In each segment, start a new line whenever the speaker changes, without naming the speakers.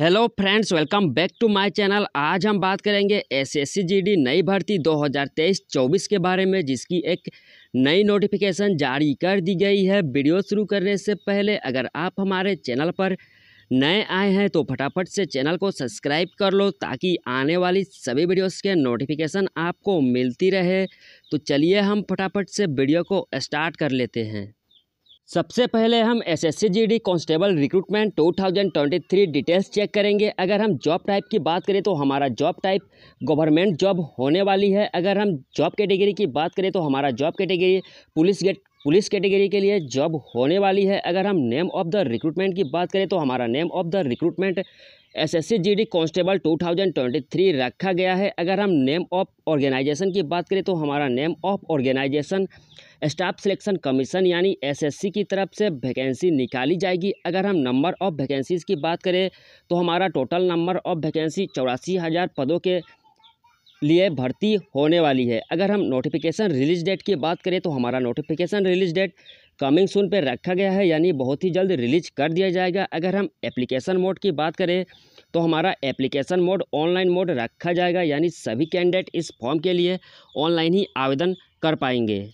hello friends welcome back to my channel आज हम बात करेंगे एसएससी जीडी नई भर्ती 2023-24 के बारे में जिसकी एक नई नोटिफिकेशन जारी कर दी गई है वीडियो शुरू करने से पहले अगर आप हमारे चैनल पर नए आए हैं तो फटाफट से चैनल को सब्सक्राइब कर लो ताकि आने वाली सभी वीडियोस के नोटिफिकेशन आपको मिलती रहे तो चलिए हम फटाफट से वीडियो को स्टार्ट कर लेते हैं सबसे पहले हम S S C G D constable recruitment 2023 details check करेंगे अगर हम जॉब टाइप की बात करें तो हमारा जॉब टाइप गवर्नमेंट जॉब होने वाली है अगर हम जॉब कैटेगरी की बात करें तो हमारा job category police gate police category के लिए जॉब होने वाली है अगर हम नेम ऑफ द रिक्रूटमेंट की बात करें तो हमारा name of the recruitment SSC GD constable 2023 रखा गया है अगर हम नेम ऑफ ऑर्गेनाइजेशन की बात करें तो हमारा name of organisation staff selection commission यानी एसएससी की तरफ से वैकेंसी निकाली जाएगी अगर हम नंबर ऑफ वैकेंसीज़ की बात करें तो हमारा टोटल नंबर ऑफ वैकेंसी चौरासी हज़ार पदों के लिए भर्ती होने वाली है अगर हम नोटिफिकेशन रिलीज डेट की बात करें तो हमारा notification release date coming soon पे रखा गया है यानी बहुत ही जल्द रिलीज कर दिया जाएगा अगर हम एप्लीकेशन मोड की बात करें तो हमारा एप्लीकेशन मोड ऑनलाइन मोड रखा जाएगा यानी सभी कैंडिडेट इस फॉर्म के लिए ऑनलाइन ही आवेदन कर पाएंगे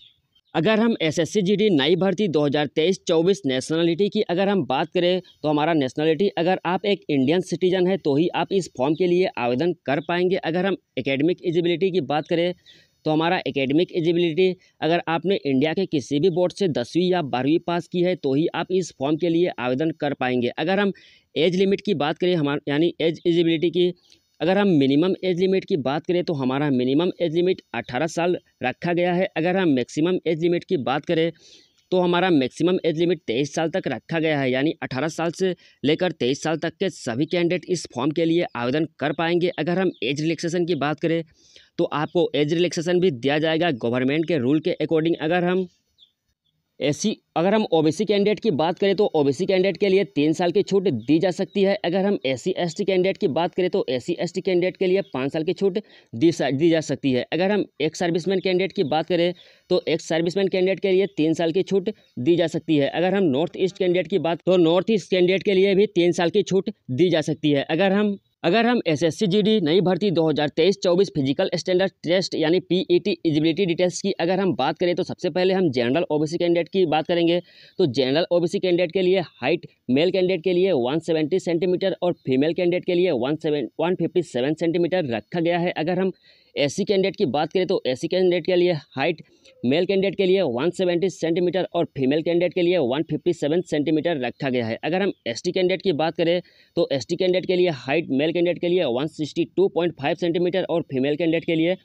अगर हम एस एस नई भर्ती 2023-24 नेशनलिटी की अगर हम बात करें तो हमारा नेशनलिटी अगर आप एक इंडियन सिटीजन है तो ही आप इस फॉर्म के लिए आवेदन कर पाएंगे अगर हम एकेडमिक एलिजिबिलिटी की बात करें तो हमारा एकेडमिक एलिजिबिलिटी अगर आपने इंडिया के किसी भी बोर्ड से दसवीं या बारहवीं पास की है तो ही आप इस फॉर्म के लिए आवेदन कर पाएंगे अगर हम एज लिमिट की बात करें हमारे यानी एज एलिजिबिलिटी की अगर हम मिनिमम एज लिमिट की बात करें तो हमारा मिनिमम एज लिमिट अठारह साल रखा गया है अगर हम मैक्सिमम एज लिमिट की बात करें तो हमारा मैक्सिमम एज लिमिट तेईस साल तक रखा गया है यानी अठारह साल से लेकर तेईस साल तक के सभी कैंडिडेट इस फॉर्म के लिए आवेदन कर पाएंगे अगर हम एज रिलैक्सेशन की बात करें तो आपको एज रिलैक्सेशन भी दिया जाएगा गवर्नमेंट के रूल के अकॉर्डिंग अगर हम ऐसी अगर हम ओबीसी कैंडिडेट की बात करें तो ओबीसी कैंडिडेट के लिए तीन साल की छूट दी जा सकती है अगर हम एस सी कैंडिडेट की बात करें तो एस सी कैंडिडेट के लिए पाँच साल की छूट दी दी जा सकती है अगर हम एक सर्विसमैन कैंडिडेट की बात करें तो एक सर्विसमैन कैंडिडेट के लिए तीन साल की छूट दी जा सकती है अगर हम नॉर्थ ईस्ट कैंडिडेट की बात तो नॉर्थ ईस्ट कैंडिडेट के लिए भी तीन साल की छूट दी जा सकती है अगर हम अगर हम एस एस नई भर्ती 2023-24 फिजिकल स्टैंडर्ड टेस्ट यानी P E e T eligibility details की अगर हम बात करें तो सबसे पहले हम जनरल ओबीसी कैंडिडेट की बात करेंगे तो जनरल ओबीसी कैंडिडेट के लिए हाइट मेल कैंडिडेट के लिए 170 सेंटीमीटर और फीमेल कैंडिडेट के लिए 157 सेंटीमीटर रखा गया है अगर हम एसी कैंडिडेट की बात करें तो एसी कैंडिडेट के लिए हाइट मेल कैंडिडेट के लिए 170 सेंटीमीटर और फीमेल कैंडिडेट के लिए 157 सेंटीमीटर रखा गया है अगर हम एसटी कैंडिडेट की बात करें तो एसटी कैंडिडेट के लिए हाइट मेल कैंडिडेट के लिए 162.5 सेंटीमीटर और फीमेल कैंडिडेट के लिए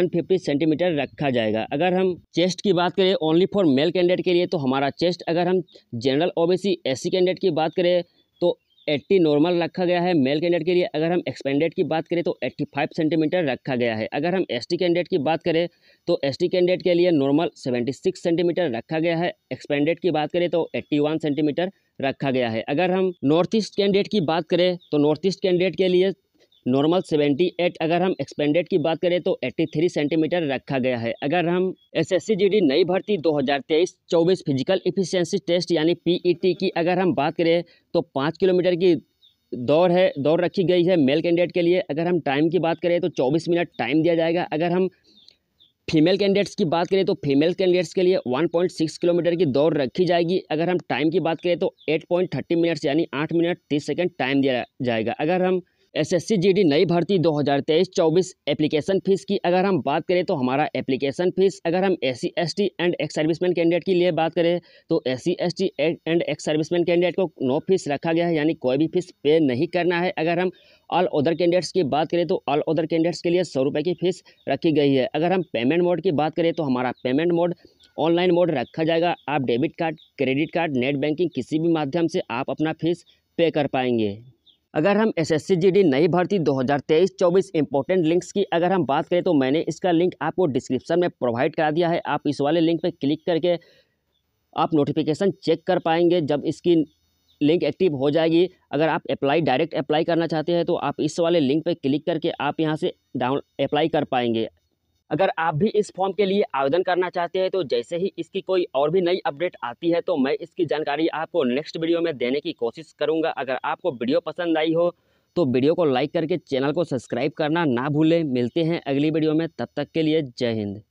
150 सेंटीमीटर रखा जाएगा अगर हम चेस्ट की बात करें ओनली फॉर मेल कैंडिडेट के लिए तो हमारा चेस्ट अगर हम जनरल ओबीसी बी कैंडिडेट की बात करें एट्टी नॉर्मल रखा गया है मेल कैंडिडेट के लिए अगर हम एक्सपेंडेड की बात करें तो एट्टी फाइव सेंटीमीटर रखा गया है अगर हम एसटी कैंडिडेट की बात करें तो एसटी कैंडिडेट के लिए नॉर्मल सेवेंटी सिक्स सेंटीमीटर रखा गया है एक्सपेंडेड की बात करें तो एट्टी वन सेंटीमीटर रखा गया है अगर हम नॉर्थ ईस्ट कैंडिडेट की बात करें तो नॉर्थ ईस्ट कैंडिडेट के लिए नॉर्मल 78 अगर हम एक्सपेंडेड की बात करें तो 83 सेंटीमीटर रखा गया है अगर हम एस एस नई भर्ती 2023 24 फिजिकल इफिशियंसी टेस्ट यानी पीईटी की अगर हम बात करें तो पाँच किलोमीटर की दौड़ है दौड़ रखी गई है मेल कैंडिडेट के लिए अगर हम टाइम की बात करें तो चौबीस मिनट टाइम दिया जाएगा अगर हम फीमेल कैंडिडेट्स की बात करें तो फीमेल कैंडिडेट्स के लिए 1.6 किलोमीटर की दौड़ रखी जाएगी अगर हम टाइम की बात करें तो 8.30 मिनट्स यानी 8 मिनट 30 सेकंड टाइम दिया जाएगा अगर हम एसएससी जीडी नई भर्ती 2023-24 एप्लीकेशन फीस की अगर हम बात करें तो हमारा एप्लीकेशन फीस अगर हम S C and ex serviceman candidate के लिए बात करें तो S C and ex serviceman candidate को नो फीस रखा गया है यानी कोई भी फीस पे नहीं करना है अगर हम ऑल अदर कैंडिडेट्स की बात करें तो ऑल अदर कैंडिडेट्स के लिए सौ रुपये की फीस रखी गई है अगर हम पेमेंट मोड की बात करें तो हमारा पेमेंट मोड ऑनलाइन मोड रखा जाएगा आप debit card credit card net banking किसी भी माध्यम से आप अपना फीस पे कर पाएंगे अगर हम एस एस नई भर्ती 2023-24 इंपॉर्टेंट लिंक्स की अगर हम बात करें तो मैंने इसका लिंक आपको डिस्क्रिप्शन में प्रोवाइड करा दिया है आप इस वाले लिंक पर क्लिक करके आप नोटिफिकेशन चेक कर पाएंगे जब इसकी लिंक एक्टिव हो जाएगी अगर आप अप्लाई डायरेक्ट अप्लाई करना चाहते हैं तो आप इस वाले लिंक पर क्लिक करके आप यहाँ से डाउन अप्लाई कर पाएंगे अगर आप भी इस फॉर्म के लिए आवेदन करना चाहते हैं तो जैसे ही इसकी कोई और भी नई अपडेट आती है तो मैं इसकी जानकारी आपको नेक्स्ट वीडियो में देने की कोशिश करूँगा अगर आपको वीडियो पसंद आई हो तो वीडियो को लाइक करके चैनल को सब्सक्राइब करना ना भूलें मिलते हैं अगली वीडियो में तब तक के लिए जय हिंद